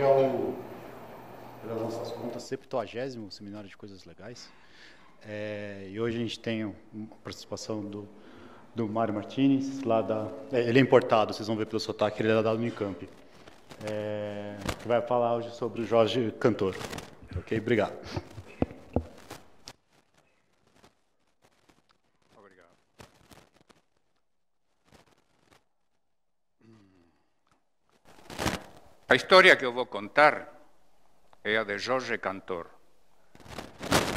hoje é o, pelas nossas contas, 70 Seminário de Coisas Legais. É, e hoje a gente tem a participação do, do Mário Martinez, lá da. É, ele é importado, vocês vão ver pelo sotaque, ele é da Unicamp. É, que vai falar hoje sobre o Jorge Cantor. Ok, obrigado. A historia que eu vou contar é a de Jorge Cantor,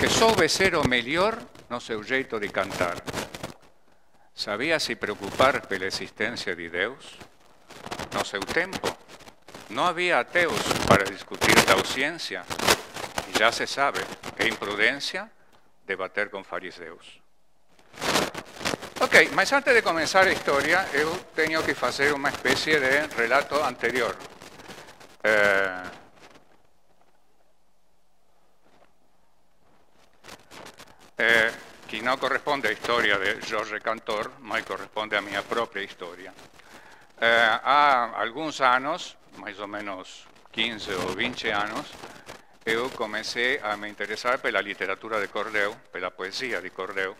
que soube ser o melhor no seu jeito de cantar. ¿Sabía se preocupar la existencia de Deus? No seu tempo, no había ateos para discutir la ausencia y ya se sabe que é imprudência debater con fariseus. Ok, mas antes de comenzar a historia, yo tengo que hacer una especie de relato anterior. Eh... que eh, no corresponde a historia de Jorge Cantor, más corresponde a mi propia historia. Eh, a algunos años, más o menos 15 o 20 años, yo comencé a me interesar por la literatura de Cordeu, por la poesía de Cordeu.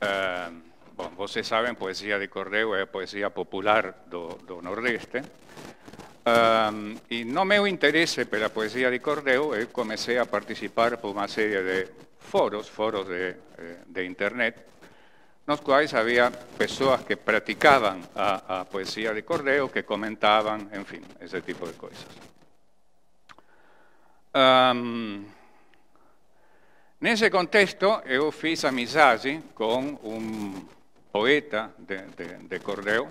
Eh, bueno, ustedes saben, poesía de Cordeu es poesía popular del Nordeste. Um, e no meu interese pela poesía de Cordeu, eu eh, comecei a participar por unha serie de foros, foros de, eh, de internet, nos quais había persoas que practicaban a, a poesía de Cordeo, que comentaban, en fin, ese tipo de coisas. Um, nese contexto, eu fiz amizade con un poeta de, de, de Cordeo,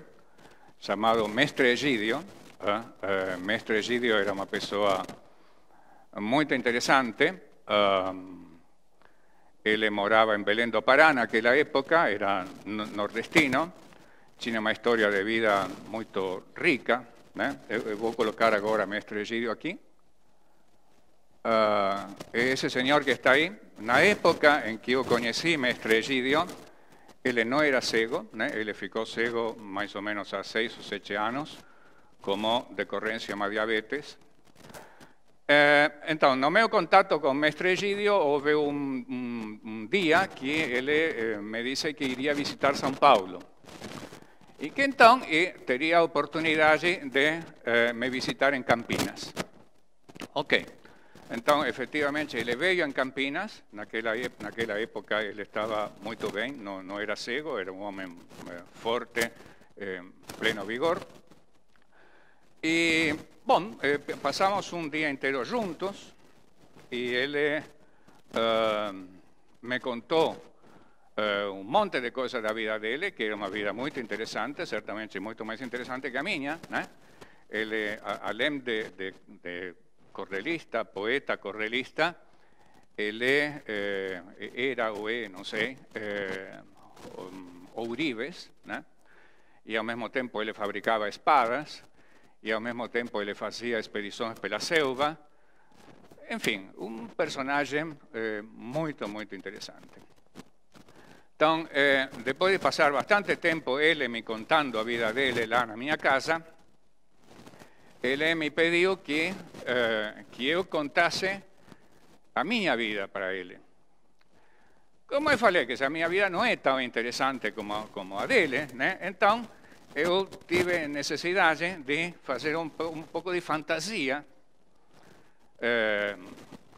chamado Mestre Egidio, Eh, eh Mestre Egidio era una persona muy interesante. Um, él moraba en Belén do Parana, que la época era nordestino. Tiene una historia de vida muy rica. ¿eh? Eh, voy a colocar ahora Mestre Egidio aquí. Uh, ese señor que está ahí, la época en que yo conocí Mestre Egidio, él no era cego, él ficou cego más o menos a seis o 7 años, como decorrencia más diabetes. Eh, entonces, então, no meu contato com o mestre Egidio, houve um, um, que él eh, me disse que iría a visitar São Paulo. Y que entonces eh, tenía teria de eh, me visitar en Campinas. Ok. Então, efectivamente ele veio en Campinas. En aquella época él estaba muy bien, no não era ciego, era un hombre fuerte, pleno vigor. Y, bueno, eh, pasamos un día entero juntos y él eh, eh, me contó un monte de cosas de la vida de él, que era una vida muy interesante, ciertamente mucho más interesante que la mía. Él, de, correlista, poeta, correlista, él era o no sé, Uribe, y al mismo tiempo él fabricaba espadas, e ao mesmo tempo ele fazia expedições pela selva. enfim, um personagem eh, muito muito interessante. Então, eh, depois de passar bastante tempo ele me contando a vida dele lá na minha casa, ele me pediu que, eh, que eu contasse a minha vida para ele. Como eu falei que essa minha vida não é tão interessante como, como a dele, né? então eu tive necessidade de fazer um, um pouco de fantasia eh,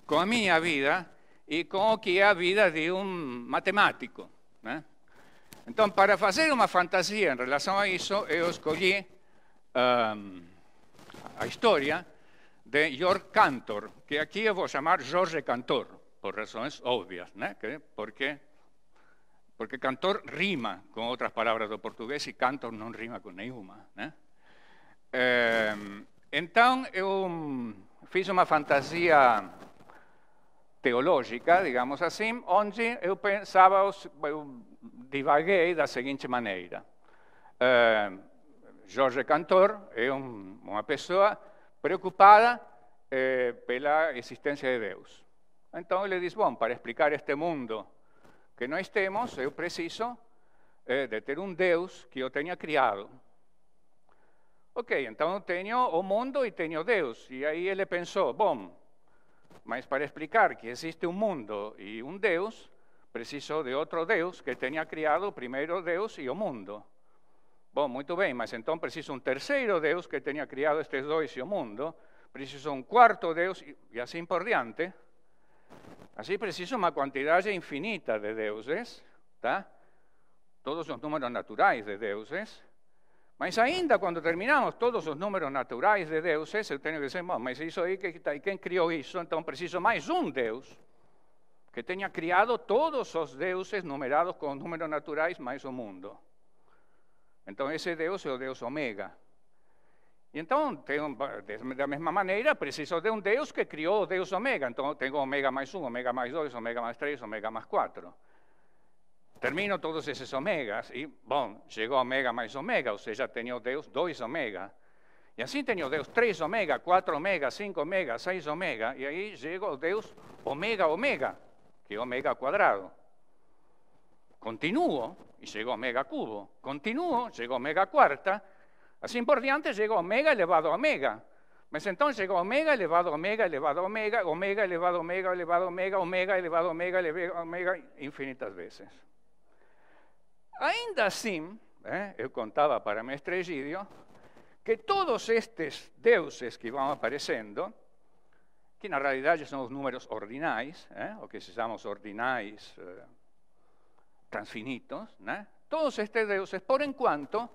com a minha vida e com o que é a vida de um matemático. Né? Então, para fazer uma fantasia em relação a isso, eu escolhi um, ehm, a história de George Cantor, que aqui eu vou chamar Jorge Cantor, por razões óbvias, né? porque porque cantor rima con outras palabras do portugués e cantor não rima con nenhuma. ¿eh? então, eu fiz uma fantasia teológica, digamos assim, onde eu pensava, eu divaguei da seguinte maneira. Eh, Jorge Cantor é uma pessoa preocupada eh, pela existência de Deus. Então ele diz, bom, para explicar este mundo que nós temos, eu preciso é, de ter um Deus que eu tenha criado. Ok, então eu tenho o mundo e tenho Deus. E aí ele pensou, bom, mas para explicar que existe um mundo e um Deus, preciso de outro Deus que tenha criado primeiro Deus e o mundo. Bom, muito bem, mas então preciso um terceiro Deus que tenha criado estes dois e o mundo, preciso um quarto Deus e assim por diante. Así preciso una cantidad infinita de deuses, todos los números naturales de deuses, mas ainda cuando terminamos todos los números naturales de deuses, eu tenho que dizer, ¿Quién mas eso aí, quem criou isso? Então preciso más un Deus que tenga criado todos los deuses numerados con números naturales más o mundo. Entonces, ese Deus es el Deus Omega, y entonces, de la misma manera, preciso de un deus que crió el deus omega. Entonces tengo omega más uno, omega más 2, omega más 3, omega más 4. Termino todos esos omegas y, bueno, llegó omega más omega, o sea, ya tenía el deus 2 omega. Y así tenía el tres omega, 4 omega, 5 omega, 6 omega, y ahí llegó el deus omega omega, que es omega cuadrado. Continúo y llegó omega cubo. Continúo, llegó omega cuarta. Así por diante llegó omega elevado a omega. Pues entonces llegó omega elevado a omega elevado a omega, omega elevado a omega elevado a omega, omega elevado a omega elevado a omega, infinitas veces. Ainda así, eh, contaba para mestre Egidio, que todos estos deuses que iban apareciendo, que na realidade são os números ordinais, eh, o que se llaman ordinais eh, transfinitos, todos estos deuses, por en cuanto,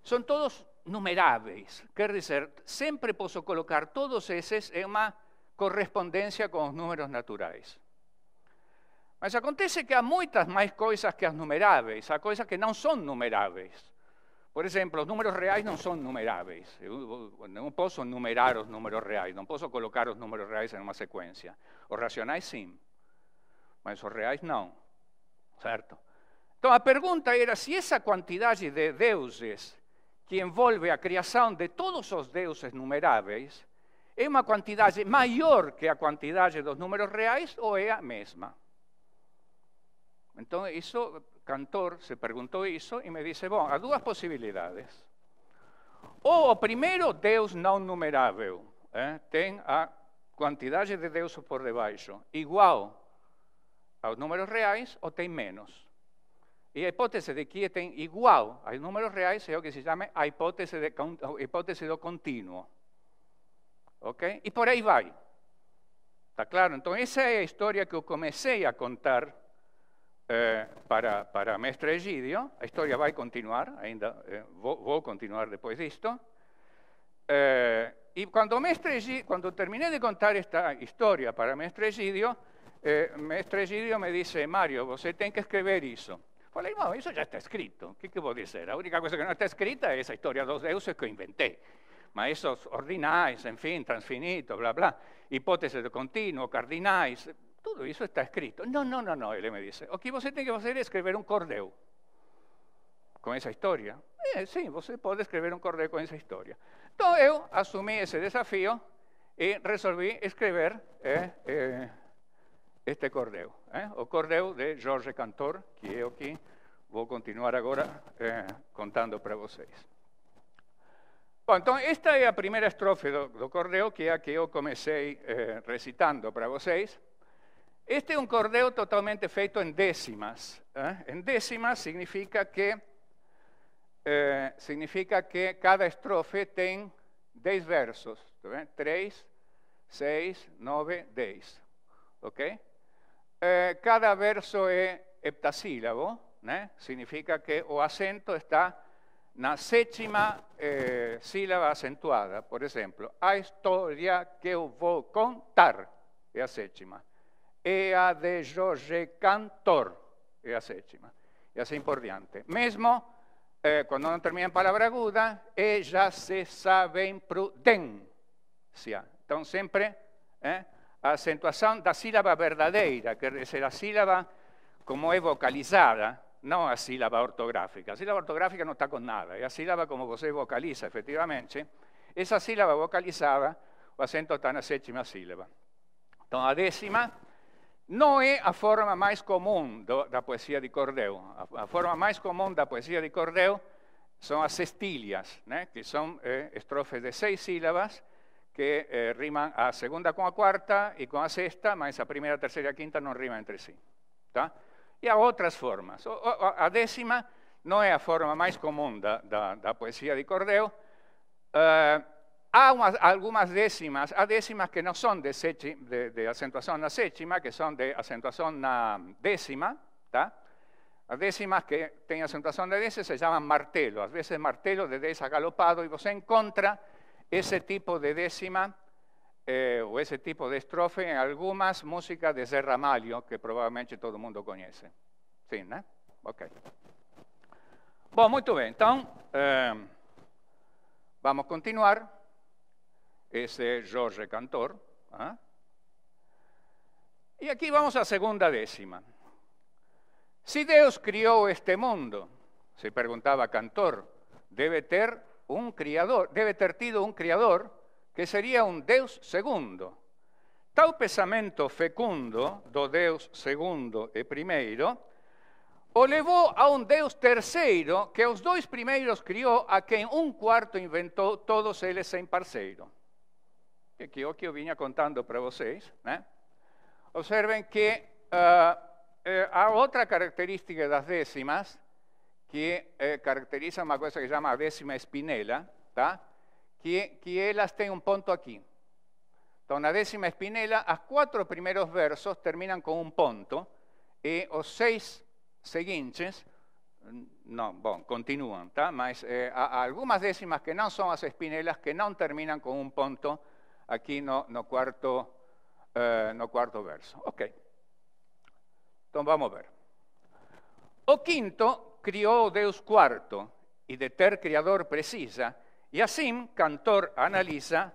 son todos numeráveis, quer dizer, sempre posso colocar todos esses em uma correspondência com os números naturais. Mas acontece que há muitas mais coisas que as numeráveis, há coisas que não são numeráveis. Por exemplo, os números reais não são numeráveis. Eu não posso numerar os números reais, não posso colocar os números reais em uma sequência. Os racionais sim, mas os reais não, certo? Então a pergunta era se essa quantidade de deuses que envolve a criação de todos os deuses numeráveis, é uma quantidade maior que a quantidade dos números reais ou é a mesma? Então, isso, Cantor se perguntou isso e me disse, bom, há duas possibilidades. Ou o primeiro Deus não numerável ¿eh? tem a quantidade de deuses por debaixo igual aos números reais ou tem menos. y la hipótesis de que estén igual hay números reales, es lo que se llama a hipótesis de hipótesis de continuo. ¿Ok? Y por ahí va. ¿Está claro? Entonces, esa es la historia que comencé a contar eh, para, para Mestre Egidio. La historia va a continuar, ainda, eh, voy a continuar después de esto. Eh, y cuando, Mestre cuando terminé de contar esta historia para Mestre Egidio, Mestre Egidio me dice, Mario, usted tiene que escribir eso. Fale, ya eso ya está escrito, ¿qué que, puede ser La única cosa que no está escrita esa historia de dos deuses que inventé. Maestros ordinais, fin, transfinito, bla, bla, hipótesis de continuo, cardinais, todo eso está escrito. No, no, no, no, él me dice, O que tiene que hacer es escribir un cordeo con esa historia. Eh, sí, usted puede escribir un um con esa historia. Entonces Então eu assumi esse desafio e resolvi este cordel, eh? o cordel de Jorge Cantor, que eu aqui vou continuar agora eh, contando para vocês. Bom, então esta é a primeira estrofe do, do que é a que eu comecei eh, recitando para vocês. Este é um cordel totalmente feito em décimas. Em ¿eh? décimas significa que, eh, significa que cada estrofe tem 10 versos, tá 3, 6, 9, 10. Ok? eh, cada verso é heptasílabo, né? significa que o acento está na sétima eh, sílaba acentuada. Por exemplo, a história que eu vou contar é a sétima. E a de Jorge Cantor é a sétima. E assim por diante. Mesmo eh, quando não termina em palavra aguda, e já se sabe em prudência. Então sempre... Eh, a acentuação da sílaba verdadeira, quer dizer, a sílaba como é vocalizada, não a sílaba ortográfica. A sílaba ortográfica não está com nada, é a sílaba como você vocaliza, efetivamente. Essa sílaba vocalizada, o acento está na sétima sílaba. Então, a décima não é a forma mais comum do, da poesia de Cordeu. A, a, forma mais comum da poesia de Cordeu são as estilhas, né? que são é, eh, estrofes de seis sílabas, que eh, riman a segunda con a cuarta y con a sexta, más a primera, tercera y quinta no riman entre sí. Y hay otras formas. a décima no es la forma más común de la poesía de Cordeo. Eh, hay algunas décimas, hay décimas que no son de, acentuación de, de acentuación que son de acentuación la décima, tá? décimas que tienen acentuación de décima se llaman martelo, A veces martelo de décima galopado y vos encontra ese tipo de décima eh, o ese tipo de estrofe en algunas músicas de serramalio que probablemente todo mundo conoce. Sí, ¿no? Ok. Bueno, muy bien, entonces eh, vamos continuar. Ese es Jorge Cantor. ¿ah? Y aquí vamos a segunda décima. si Dios crió este mundo, se preguntaba Cantor, debe tener un criador, debe ter tido un criador que sería un Deus segundo. Tal pensamiento fecundo do Deus segundo e primero, o levó a un Deus tercero, que os dos primeros crió, a quien un cuarto inventó, todos ellos en parceiro. Que, que que yo vinha contando para vocês. Observen que hay ah, eh, otra a outra característica das décimas que eh, caracteriza una cosa que chama llama décima espinela, que, que elas un punto aquí. aqui. Então, la décima espinela, os cuatro primeros versos terminan con un punto y eh, los seis seguintes, mm, no, bueno, continúan, tá? mas eh, décimas que no son las espinelas, que no terminan con un punto aquí no, no cuarto eh, no verso. Ok. Entonces, vamos a ver. O quinto Crió Deus cuarto y de ter criador precisa, y así cantor analiza,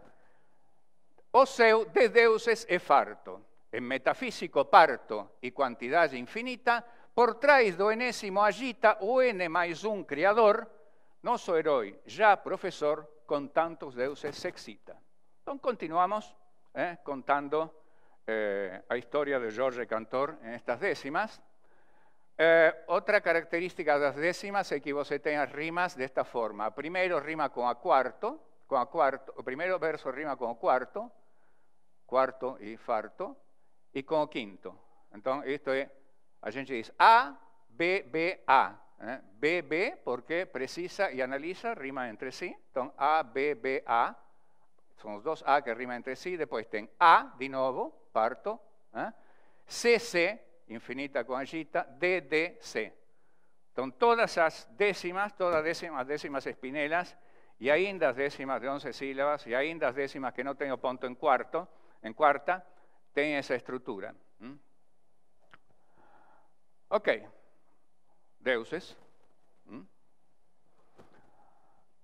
o seu de deuses e farto, en metafísico parto y cuantidad infinita, por trás do enésimo agita o N mais un criador, nosso herói, ya profesor, con tantos deuses se excita. Entonces continuamos eh, contando eh, la historia de Jorge Cantor en estas décimas. Eh, otra característica de las décimas es que tenés rimas de esta forma. Primero rima con a cuarto, con a cuarto, primero verso rima con cuarto, cuarto y farto, y con quinto. Entonces, esto es, a gente dice A, B, B, A. ¿eh? B, B, porque precisa y analiza, rima entre sí. Entonces, A, B, B, A. Son los dos A que rima entre sí. Después ten A, de nuevo, parto. ¿eh? C, C, infinita con allita, DDC. Son todas las décimas, todas décimas, décimas espinelas, y hay indas décimas de 11 sílabas, y hay indas décimas que no tengo punto en cuarto, en cuarta, tienen esa estructura. Ok, deuses.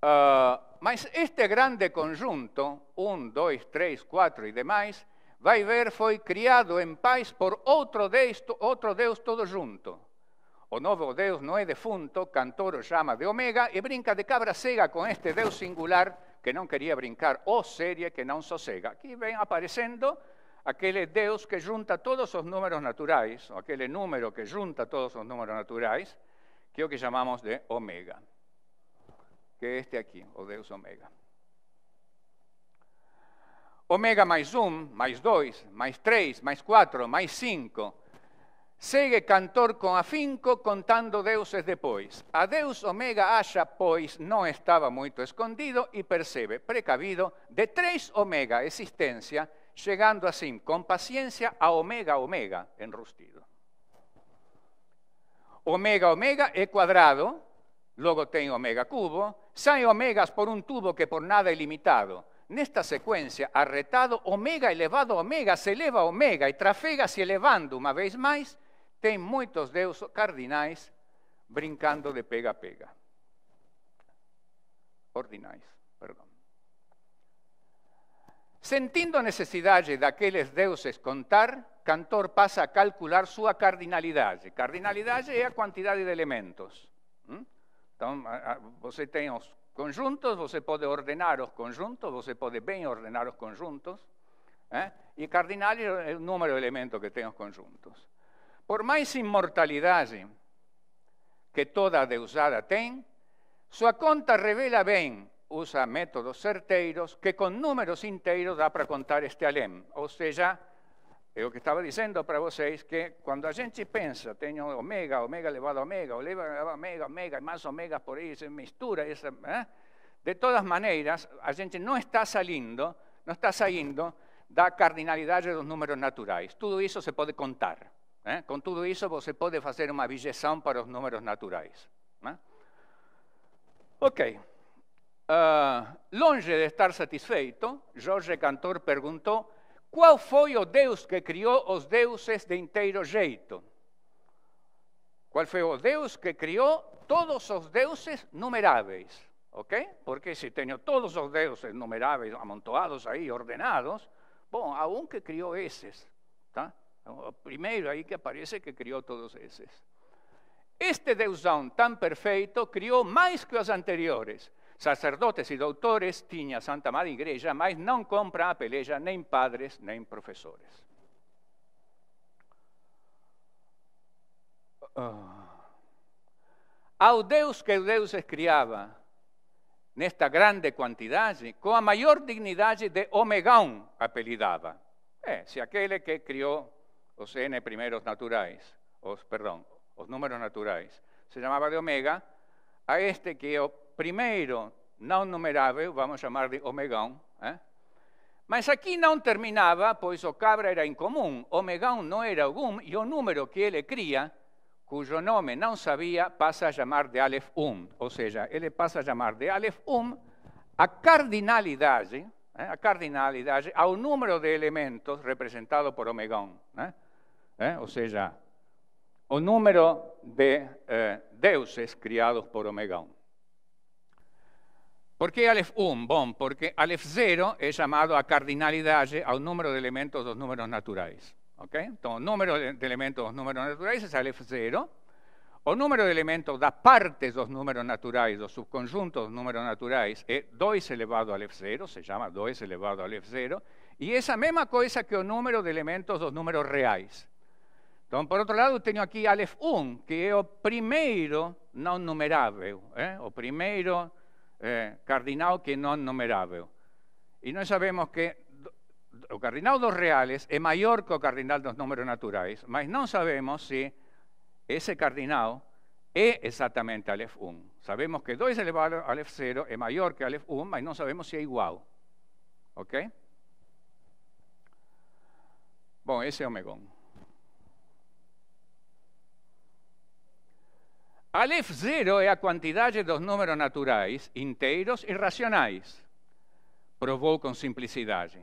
Ah, este grande conjunto, 1, 2, 3, 4 y demás, ver, foi criado en paz por otro Deus, todo junto. O novo Deus no é defunto, Cantoro llama de Omega y brinca de cabra cega con este Deus singular que no quería brincar, o serie que no sosega Aquí ven aparecendo aquel Deus que junta todos os números naturais, ou aquele número que junta todos os números naturais, que é o que llamamos de Omega, que este aquí, o Deus Omega omega más 1 mais dos, mais tres, mais cuatro, mais cinco. Segue cantor con afinco contando deuses depois. A Deus omega haya pois no estaba muito escondido y percebe, precavido, de tres omega existencia, llegando así con paciencia a omega omega enrustido. Omega omega e cuadrado, luego tem omega cubo, sai omegas por un tubo que por nada es limitado. nesta sequência arretado omega elevado omega, se eleva omega e trafega-se elevando uma vez mais, tem muitos deus cardinais brincando de pega-pega. Ordinais, perdão. Sentindo necessidade daqueles deuses contar, Cantor passa a calcular sua cardinalidade. Cardinalidade é a quantidade de elementos. Hum? Então, você tem os conjuntos, você pode ordenar os conjuntos, você pode bem ordenar os conjuntos. Eh? E cardinale é o número de elementos que tem os conjuntos. Por mais imortalidade que toda deusada tem, sua conta revela bem, usa métodos certeiros, que com números inteiros dá para contar este além. Ou seja, Lo que estaba diciendo para vocês que que quando a gente pensa, tengo omega, omega elevado a omega, omega elevado a omega, omega, más omega por ahí, se mistura. ¿eh? De todas maneras, a gente no está saliendo, no está saliendo da de los números naturais. Tudo eso se puede contar. ¿eh? Con todo eso, isso, você pode fazer uma para los números naturais. ¿eh? Ok. Ah, longe de estar satisfeito, Jorge Cantor perguntou Qual foi o Deus que criou os deuses de inteiro jeito? Qual foi o Deus que criou todos os deuses numeráveis? Ok? Porque se tenho todos os deuses numeráveis amontoados aí, ordenados, bom, há um que criou esses, tá? É o primeiro aí que aparece que criou todos esses. Este deusão tão perfeito criou mais que os anteriores. Sacerdotes e doutores tinha Santa Madre Igreja, mas não compra a peleja nem padres nem professores. Uh. Ah. Ao Deus que Deus criava nesta grande quantidade, com a maior dignidade de Omegão apelidava. É, se aquele que criou os N primeiros naturais, os, perdão, os números naturais, se chamava de Omega, a este que é primeiro não numerável, vamos chamar de omegão, é? mas aqui não terminava, pois o cabra era incomum, omegão não era algum, e o número que ele cria, cujo nome não sabia, passa a chamar de Aleph um. ou seja, ele passa a chamar de Aleph um a cardinalidade, eh? a cardinalidade ao número de elementos representado por omegão, é? ou seja, o número de deuses criados por omegão. ¿Por qué Aleph 1? Bon, porque Aleph 0 es llamado a cardinalidad a un número de elementos dos números naturales. ¿ok? Entonces, número de elementos dos números naturales es Aleph 0, o número de elementos las partes dos números naturais, los subconjuntos los números naturales, es 2 elevado a Aleph 0 se llama 2 elevado a Aleph 0 y la misma cosa que el número de elementos dos números reales. Entonces, por otro lado, tengo aquí Aleph 1, que es el primero no numerable, eh? o primero. Eh, cardinal que no numerable y no sabemos que o cardinal dos reales é maior que o cardinal dos números naturais, mas no sabemos si ese cardinal é e exactamente f 1. Sabemos que 2 elevado a alef 0 é maior que Aleph 1, mas no sabemos si é igual. Ok? Bom, esse é o Aleph zero é a quantidade dos números naturais, inteiros e racionais. Provou com simplicidade.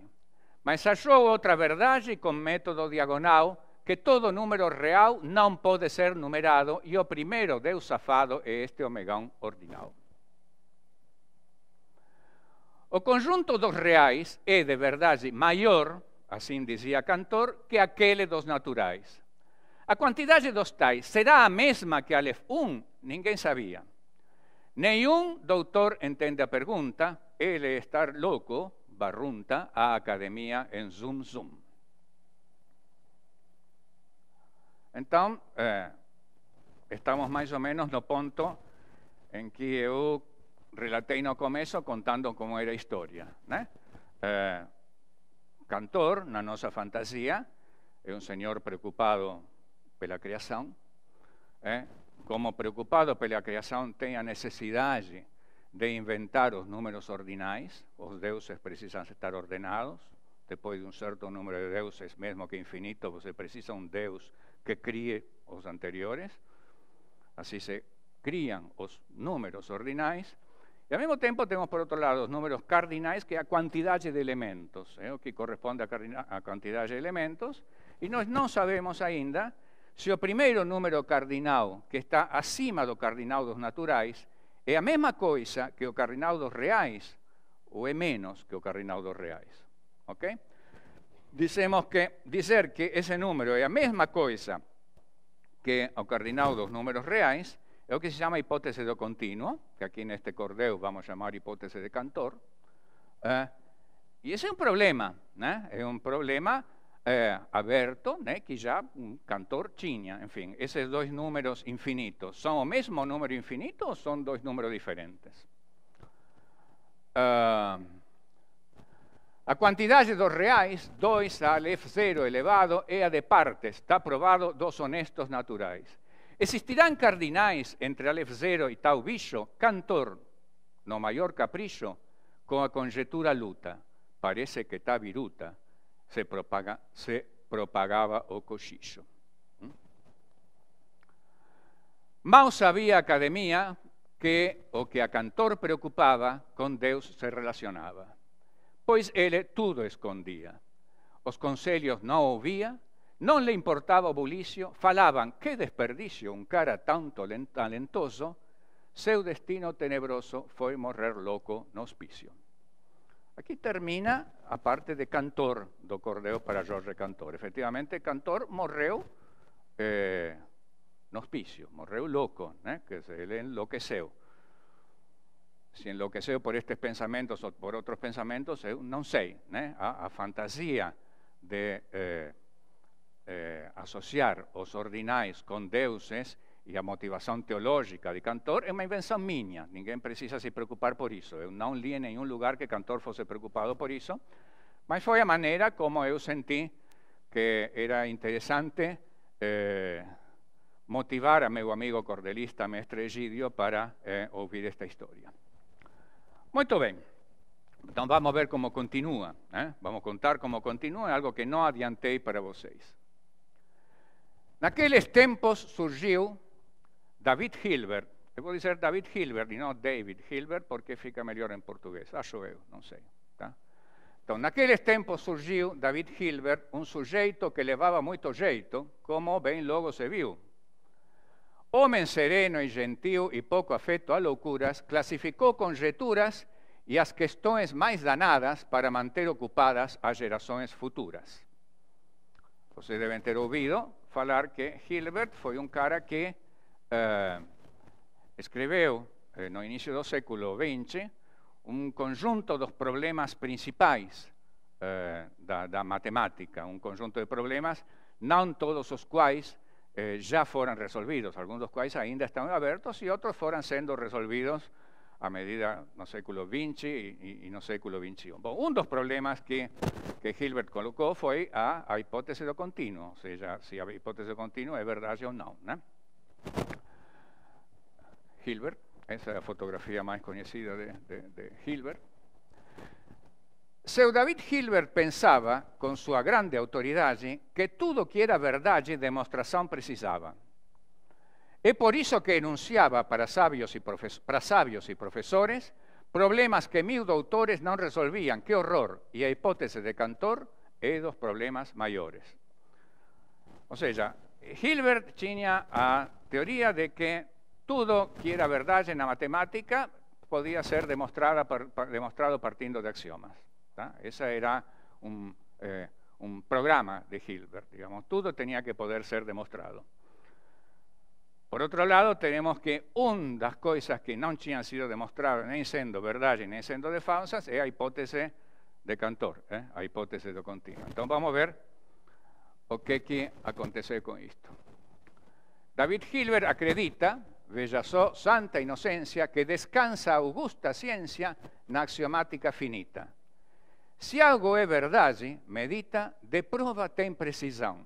Mas achou outra verdade com método diagonal, que todo número real não pode ser numerado e o primeiro Deus safado é este omegão ordinal. O conjunto dos reais é, de verdade, maior, assim dizia Cantor, que aquele dos naturais. A quantidade dos tais será a mesma que Aleph 1? Ninguém sabia. Nenhum doutor entende a pergunta, ele é está louco, barrunta a academia em zoom zoom. Então, eh, estamos mais ou menos no ponto em que eu relatei no começo contando como era a história. Né? Eh, cantor, na nossa fantasia, é um senhor preocupado pela criação, é? como preocupado pela criação, tem a necessidade de inventar os números ordinais, os deuses precisam estar ordenados, depois de um certo número de deuses, mesmo que infinito, você precisa um deus que crie os anteriores, assim se criam os números ordinais, e ao mesmo tempo temos, por outro lado, os números cardinais, que é a quantidade de elementos, é? o que corresponde à quantidade de elementos, e nós não sabemos ainda si el primeiro número cardinal que está acima de cardinal dos naturais é e a mesma coisa que o cardinal dos reais ou é menos que o cardinal dos reais. Ok? Dicemos que dizer que ese número es a mesma cosa que o cardinal números reais es o que se llama hipótese de continuo, que aquí en este cordeo vamos a llamar hipótese de Cantor. Eh, y ese es un problema, né? ¿eh? un problema aberto eh, Alberto, né, que já Cantor cantor en Enfim, esses dois números infinitos ¿Son o mesmo número infinito o son dos números diferentes? La ah, a de dos reales, 2 e a f 0 elevado, é de partes, está probado, dos honestos naturais. Existirán cardinais entre f 0 y tal bicho, cantor, no mayor capricho, con la conjetura luta, parece que está viruta se, propaga, se propagaba o cochillo Mal ¿Mm? sabía Academia que o que a cantor preocupaba con Deus se relacionaba, pues él todo escondía. Os consejos no obía no le importaba o bulicio, falaban qué desperdicio un cara tanto talentoso, seu destino tenebroso fue morrer loco no hospicio. Aquí termina, aparte de cantor, do Cordeo para Jorge Cantor. Efectivamente, cantor morreu eh, hospicio, morreu loco, ¿eh? que que le enloqueceu. Si enloqueceu por estos pensamientos o por otros pensamientos, eh, no sé. ¿eh? A, fantasía de asociar os ordinais con deuses y a motivación teológica de Cantor es una invención minha. Ninguém precisa se preocupar por eso, Eu não li em en ningún lugar que Cantor fosse preocupado por eso, mas fue a manera como eu sentí que era interesante eh, motivar a meu amigo cordelista, mestre Egidio, para eh, esta historia. Muy bien, entonces vamos ver cómo continúa, vamos a contar cómo continúa algo que no adiantei para vocês. Naqueles tempos surgió... David Hilbert, debo decir David Hilbert, y no David Hilbert, porque fica melhor en portugués, acho eu, no sé. Tá? en naqueles tempos surgió David Hilbert, un sujeito que levava mucho jeito, como bien luego se vio. Hombre sereno y gentil y poco afecto a locuras, clasificó conjeturas y as cuestiones más danadas para mantener ocupadas as gerações futuras. Vocês deben ter oído falar que Hilbert fue un cara que eh, en el eh, inicio del siglo século XX, un conjunto de problemas principales eh, de da, matemática, un conjunto de problemas, no todos os quais eh, ya fueron resolvidos, de los cuales ainda están abiertos y otros fueron sendo resolvidos a medida no século XX y, y, no século XXI. uno de los problemas que, Hilbert colocó fue a, hipótesis de continuo, o sea, si la hipótesis de continuo es verdad o ¿no? Hilbert, esa es la fotografía más conocida de, Hilbert. Seu David Hilbert pensaba con su grande autoridad que todo que era y demostración precisaba, y por eso que enunciaba para sabios y para sabios y profesores problemas que mil autores no resolvían Qué horror! y a hipótesis de Cantor es dos problemas mayores o sea Hilbert tenía a teoría de que todo que era verdad en la matemática podía ser demostrado, demostrado partiendo de axiomas. Ese Esa era eh, un, programa de Hilbert, digamos, todo tenía que poder ser demostrado. Por otro lado, tenemos que una de las cosas que no han sido demostradas ni siendo verdad ni siendo de falsas es la hipótesis de Cantor, ¿eh? la hipótesis de continua. Entonces vamos a ver o qué quiere acontecer con esto. David Hilbert acredita, só, santa inocencia, que descansa augusta ciencia na axiomática finita. Si algo é verdade, medita, de prova tem precisión.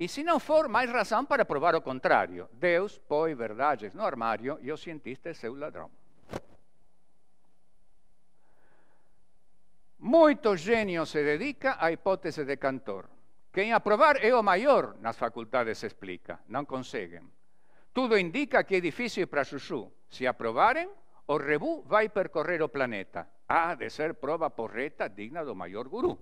Y e si no for, mais razón para probar o contrario. Deus põe verdades no armario y e o cientista é seu ladrón Muito gênio se dedica à hipótese de Cantor. Quem el é o maior nas faculdades, explica. no conseguem. Todo indica que es difícil para su Si aprovarem, o rebu vai percorrer o planeta. Ha de ser prova porreta digna do mayor gurú.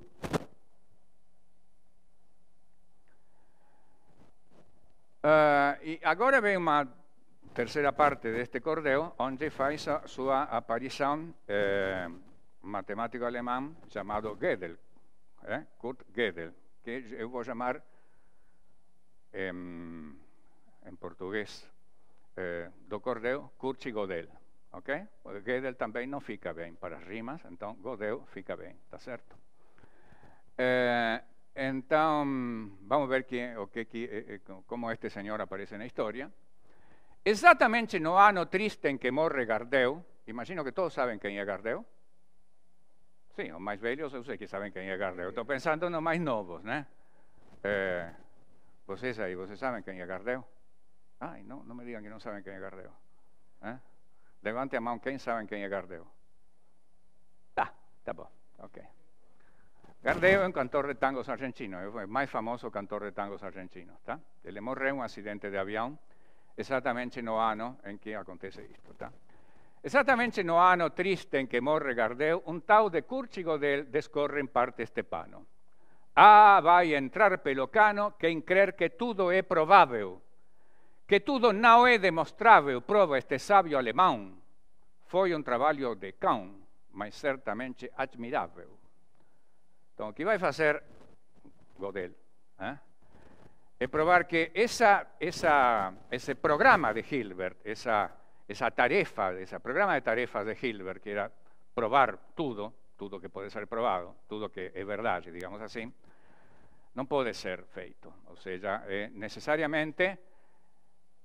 Ah, y ahora agora una tercera parte de este cordeo, donde hace su aparición eh, matemático alemán llamado Gödel, eh? Kurt Gödel que yo voy a llamar em, en portugués eh, do cordeo Curchi e Godel, ¿ok? Porque Godel también no fica bien para rimas, entonces Godel fica bien, ¿está cierto? Eh, entonces, vamos a ver quién, o eh, cómo este señor aparece en la historia. Exactamente no ano ah, triste en que morre Gardeu, imagino que todos saben quién es Gardeu, Sí, o más yo ustedes que saben quién é Gardel. estoy pensando no más novos, né? Eh, vos vocês ahí, vocês saben quién es Gardel? Ay, no, me digan que no saben quién es Gardeo. ¿eh? Levante a mão quién sabe quem é Gardel. Ah, tá, tá bom, ok. Gardel es un cantor de tangos argentino, es el más famoso cantor de tangos argentino, tá? Ele morreu accidente um de avión, exactamente no ano en que acontece esto, ¿está? en no año triste en que Morre regardeu, un tau de curci godel descorre en parte este pano. Ah, va a entrar pelocano, que en creer que todo es probable, que todo no es demostrado, prova este sabio alemán. Fue un trabajo de caun, mas certamente admirable. Então, ¿qué va a hacer Godel? Eh? probar que ese programa de Hilbert, esa esa tarefa, ese programa de tarefas de Hilbert, que era probar todo, todo que puede ser probado, todo que es verdad, digamos así, no puede ser feito. O sea, eh, necesariamente,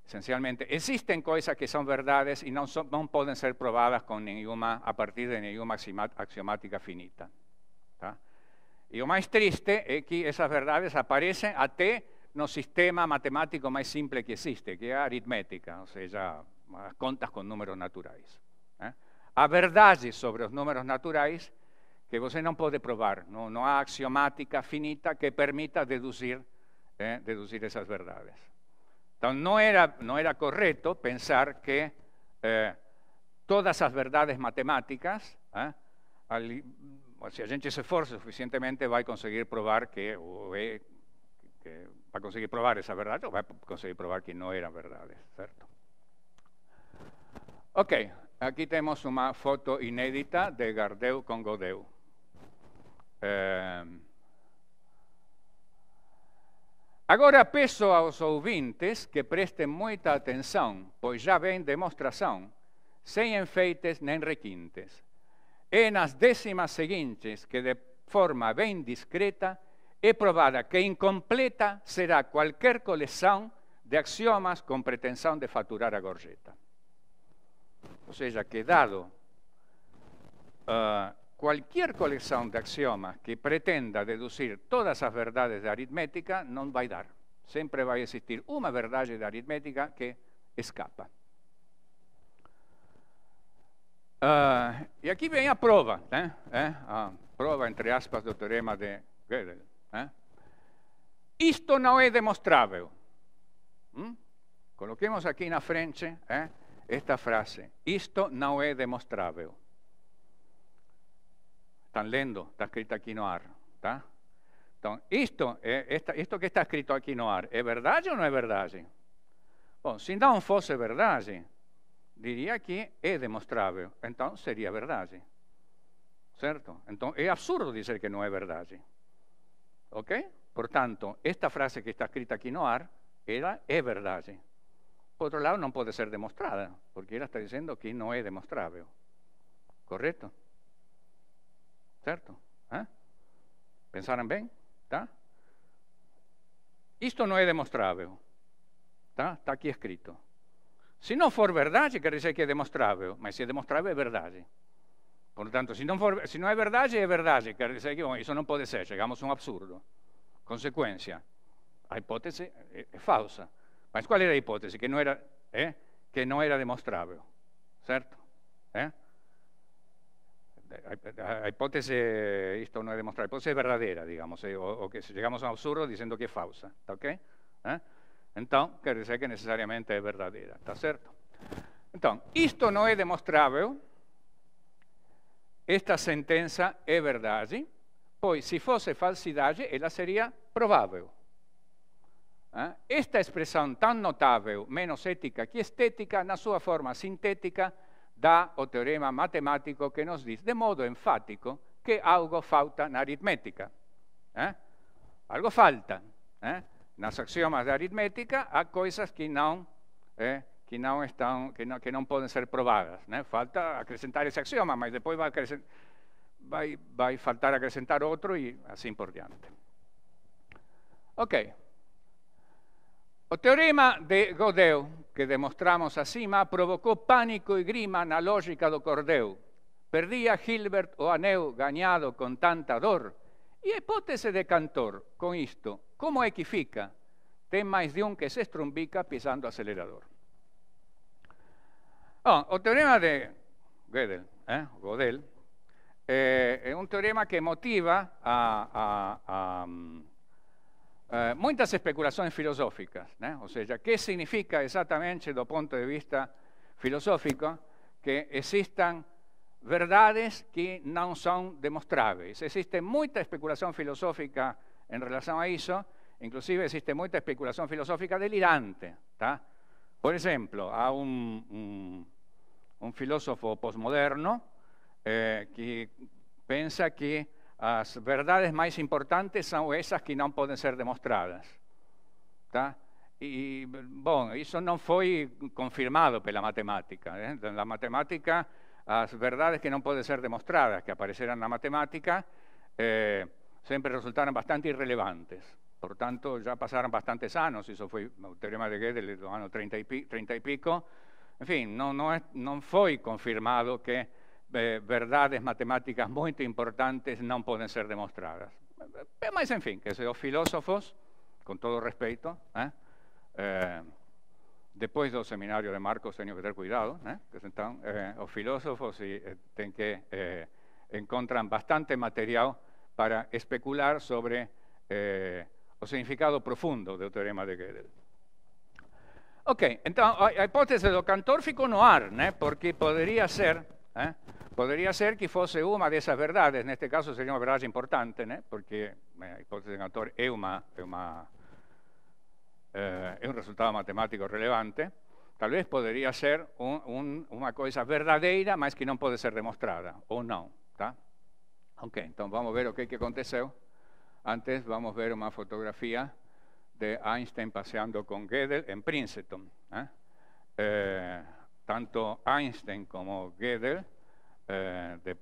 esencialmente, existen cosas que son verdades y no, son, pueden ser probadas con ninguna, a partir de ninguna axiomática finita. Y lo más triste es que esas verdades aparecen até no sistema matemático más simple que existe, que es aritmética, o sea, contas con números naturales. ¿eh? Hay A sobre los números naturais que usted no puede probar, no hay axiomática finita que permita ¿eh? deducir esas verdades. Entonces no era, no era correcto pensar que eh, todas las verdades matemáticas, si a gente se esfuerza suficientemente va a conseguir probar que, va a que vai conseguir probar verdad verdade va a conseguir probar que no eran verdades, ¿cierto? Ok, aqui temos uma foto inédita de Gardeu com Godeu. Agora peço aos ouvintes que prestem muita atenção, pois já vem demonstração, sem enfeites nem requintes. É nas décimas seguintes que, de forma bem discreta, é provada que incompleta será qualquer coleção de axiomas com pretensão de faturar a gorjeta. O sea que dado ah, cualquier colección de axiomas que pretenda deducir todas las verdades de aritmética, no va a dar. Siempre va a existir una verdad de aritmética que escapa. Ah, y aquí viene la prueba, ¿eh? ¿eh? prueba entre aspas del teorema de Gödel. Esto ¿eh? no es demostrable. ¿Mm? Coloquemos aquí en la frente ¿eh? esta frase: Isto não é demonstrável. Estão lendo, está escrita aqui no ar, tá? Então, isto, é, esta, isto que está escrito aqui no ar, é verdade ou não é verdade? Bom, se não fosse verdade, diria que é demonstrável, então seria verdade. Certo? Então, é absurdo dizer que não é verdade. Ok? Portanto, esta frase que está escrita aqui no ar, ela é verdade. Por otro lado, no puede ser demostrada, porque él está diciendo que no es demostrable. ¿Correcto? ¿Cierto? ¿Eh? ¿Pensaron bien? Esto no es demostrable. ¿Está? aquí escrito. si no for verdad quiere decir que es demostrable pero si es demostrable es verdad por si tanto si no es verdad y es verdad Quiere que eso no puede ser, llegamos a un absurdo. consecuencia la hipótesis es falsa. ¿Cuál era la hipótesis? Que no era, eh? que no era es verdadera, Eh? digamos, o ou, que llegamos a un absurdo diciendo que es falsa, tá ok? ¿Eh? entonces quer decir que necesariamente es verdadera, ¿está cierto? Entonces esto no es demostrable, esta sentença é verdade, si pues, si fuese falsidad, Ella sería probable. ¿Ah? Esta expresión tan notável, menos ética que estética, na súa forma sintética, dá o teorema matemático que nos diz de modo enfático que algo falta na aritmética. Eh? Algo falta. Eh? Nas axiomas de aritmética há coisas que non eh, que non están que non, que non poden ser probadas, né? ¿eh? Falta acrescentar ese axioma, mas depois vai vai vai faltar acrescentar outro e así por diante. Ok. El teorema de Godeu, que demostramos acima, provocó pánico y grima na lógica do Cordeu. Perdía Hilbert o Aneu ganado con tanta dor. ¿Y a hipótese de Cantor, con esto? ¿Cómo equifica? Ten más de un que se estrumbica pisando acelerador. El ah, o teorema de Gödel, eh, Godel, eh, un teorema que motiva a mm, eh, muchas especulaciones filosóficas, o sea, ¿qué significa exactamente el punto de vista filosófico que existan verdades que no son demostrables? Existe mucha especulación filosófica en relación a eso, inclusive existe mucha especulación filosófica delirante. Por ejemplo, hay un, un, filósofo posmoderno eh, que piensa que las verdades más importantes son esas que no pueden ser demostradas. Y bueno eso no fue confirmado confirmado pues, la matemática. ¿eh? En la matemática, las verdades que no pueden ser demostradas, que en la matemática, eh, siempre resultaron bastante irrelevantes. Por tanto, ya pasaron bastantes años, eso fue el teorema de Gödel do los años 30 y pico. En fin, no no confirmado que eh, verdades matemáticas muy importantes no pueden ser demostradas. más en fin, que los filósofos, con todo respeto, ¿eh? Eh, después del seminario de Marcos tengo que tener cuidado, que están los filósofos y tienen que encuentran bastante material para especular sobre el significado profundo del teorema de Gödel. Ok, entonces la hipótesis de cantor fico no hay porque podría ser eh, Podría ser que fuese una de esas verdades, en este caso sería una verdad importante, porque la hipótesis de cantore eh, es una, un resultado matemático relevante. tal vez podría ser una cosa verdadera, más que no puede ser demostrada, o no. Tá? Ok, entonces vamos ver o que, que aconteceu. Antes vamos a ver una fotografía de Einstein paseando con Gödel en Princeton. ¿eh? Eh, tanto Einstein como Gödel eh, de,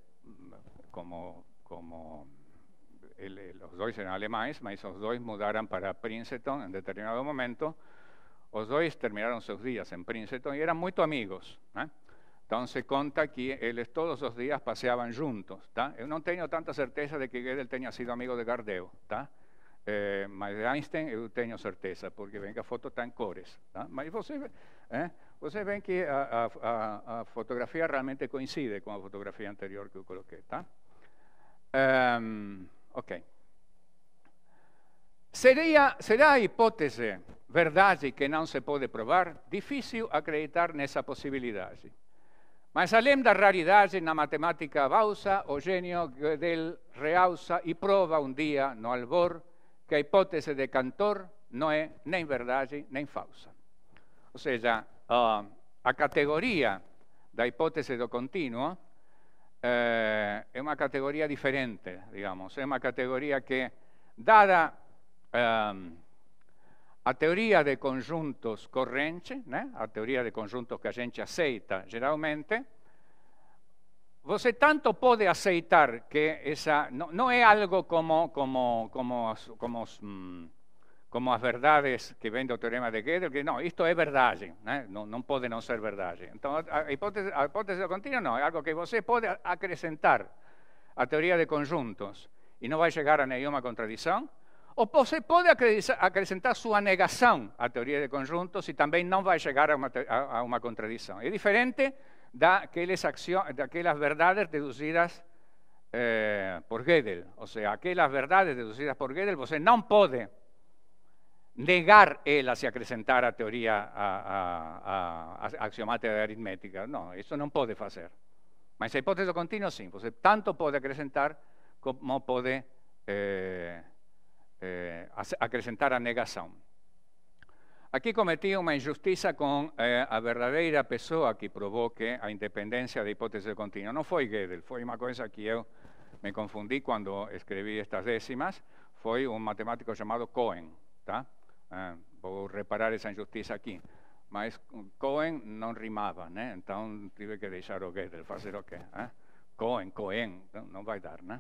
como, como los dos eran alemanes, pero esos dos mudaron para Princeton en determinado momento. Los dos terminaron sus días en Princeton y e eran muy amigos. ¿eh? Entonces conta que ellos todos los días paseaban juntos. Yo no tengo tanta certeza de que Gödel tenía sido amigo de Gardeo, pero eh, de Einstein yo tengo certeza, porque venga foto tan em cores. colores. Vocês veem que a, a, a, realmente coincide com a fotografia anterior que coloqué. Um, ok. Seria, será a hipótese verdade que não se pode provar? Difícil acreditar nessa possibilidade. Mas além da raridade na matemática bausa, o gênio Gödel realça e prova um dia no albor que a hipótese de Cantor não é nem verdade nem falsa. Ou seja, Um, a categoría da hipótesis do continuo eh, es una categoría diferente, digamos, Es una categoría que, dada em, a teoría de conjuntos corrente, ¿eh? a teoría de conjuntos que a gente aceita generalmente, você tanto puede aceitar que esa no, es algo como... como como como mm, como las verdades que ven do teorema de Gödel, que no, esto es verdad, no puede no ser verdad. Entonces, a hipótesis a hipótese algo que você puede acrescentar a teoría de conjuntos y e no va a llegar a ninguna contradicción. O você puede acrescentar su negación a teoría de conjuntos y e también no va a llegar a una contradicción. Es diferente de aquellas verdades deducidas eh, por Gödel, O sea, aquellas verdades deducidas por Gödel você no puede negar ela se acrescentar a teoria a, a, a, axiomática da aritmética. Não, isso não pode fazer. Mas a hipótese contínua, sim. Você tanto pode acrescentar como pode eh, eh, acrescentar a negação. Aqui cometi uma injustiça com eh, a verdadeira pessoa que provoque a independência da hipótese contínua. Não foi Gödel, foi uma coisa que eu me confundi quando escrevi estas décimas. Foi um matemático chamado Cohen, tá? Ah, vou reparar essa injustiça aqui. Mas Cohen não rimava, né? Então tive que deixar o Gödel fazer o quê? Ah? Cohen, Cohen, então, não, vai dar, né?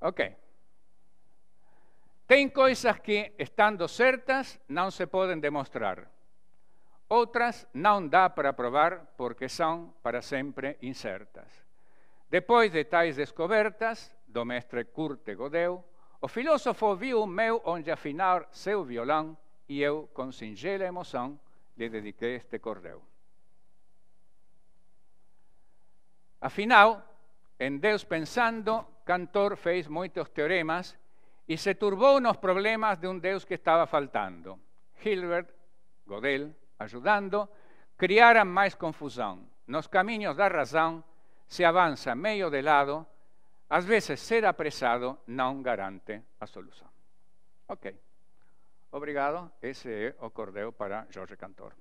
Ok. Tem coisas que, estando certas, não se podem demonstrar. Outras não dá para provar porque são para sempre incertas. Depois de tais descobertas, do mestre Kurt Godeu, o filósofo viu o meu onde afinar seu violão e eu, com singela emoção, lhe dediquei este cordel. Afinal, em Deus pensando, Cantor fez muitos teoremas e se turbou nos problemas de um Deus que estava faltando. Hilbert, Godel, ajudando, criaram mais confusão. Nos caminhos da razão se avança meio de lado às vezes, ser apressado não garante a solução. Ok. Obrigado. Esse é o cordeiro para Jorge Cantor.